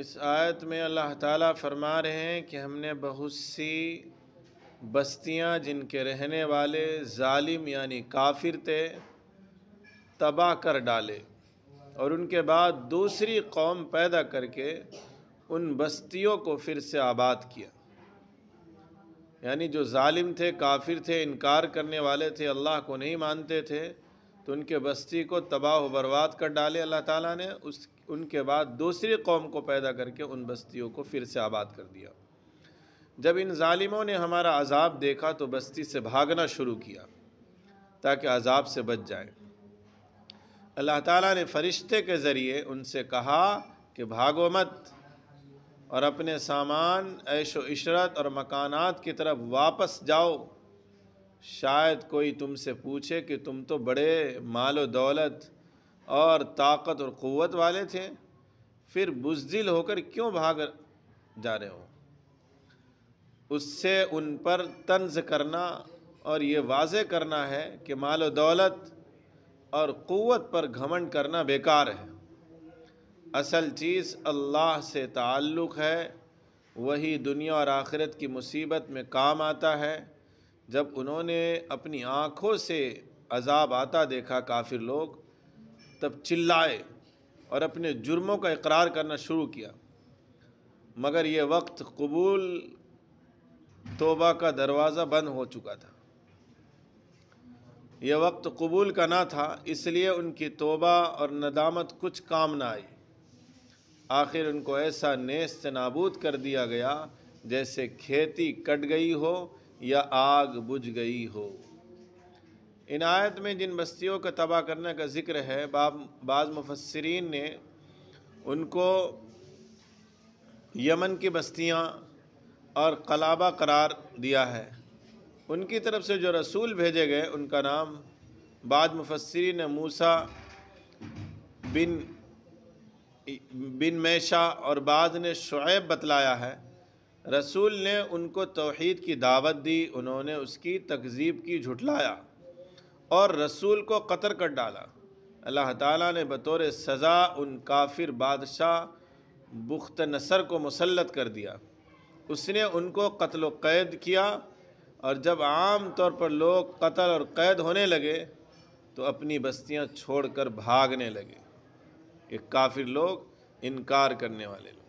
इस आयत में अल्लाह ताला फरमा रहे हैं कि हमने बहुत सी बस्तियां जिनके रहने वाले जालिम यानी काफिर थे तबाह कर डाले और उनके बाद दूसरी कौम पैदा करके उन बस्तियों को फिर से आबाद किया यानी जो जालिम थे काफिर थे इनकार करने वाले थे अल्लाह को नहीं मानते थे तो उनके बस्ती को तबाह व बर्बाद कर डाले अल्लाह ताला ने उस उनके बाद दूसरी कौम को पैदा करके उन बस्तियों को फिर से आबाद कर दिया जब इन ालिमों ने हमारा अजाब देखा तो बस्ती से भागना शुरू किया ताकि अजाब से बच जाए अल्लाह ताला ने फरिश्ते के ज़रिए उनसे कहा कि भागो मत और अपने सामान ऐश इशरत और मकानात की तरफ वापस जाओ शायद कोई तुमसे पूछे कि तुम तो बड़े माल दौलत और ताकत और क़वत वाले थे फिर बुजदिल होकर क्यों भाग जा रहे हो उससे उन पर तंज करना और ये वाज करना है कि माल दौलत और क़वत पर घमंड करना बेकार है असल चीज़ अल्लाह से ताल्लुक़ है वही दुनिया और आखिरत की मुसीबत में काम आता है जब उन्होंने अपनी आँखों से अजाब आता देखा काफिर लोग तब चिल्लाए और अपने जुर्मों का इकरार करना शुरू किया मगर ये वक्त कबूल तोबा का दरवाज़ा बंद हो चुका था यह वक्त कबूल का ना था इसलिए उनकी तोबा और नदामत कुछ काम ना आई आखिर उनको ऐसा नेस्त नाबूद कर दिया गया जैसे खेती कट गई हो या आग बुझ गई हो इन आयत में जिन बस्तियों का तबाह करने का ज़िक्र है बाज़ मुफसरीन ने उनको यमन की बस्तियाँ और कलाबा करार दिया है उनकी तरफ से जो रसूल भेजे गए उनका नाम बाद मुफसरी ने मूसा बिन बिन मैशा और बाद ने शुएब बतलाया है रसूल ने उनको तोहद की दावत दी उन्होंने उसकी तकजीब की झुटलाया और रसूल को कतर कर डाला अल्लाह ताला ने बतौर सज़ा उन काफिर बादशाह बुख्त नसर को मुसलत कर दिया उसने उनको कत्ल कैद किया और जब आम तौर पर लोग कत्ल और कैद होने लगे तो अपनी बस्तियां छोड़कर भागने लगे ये काफिर लोग इनकार करने वाले लोग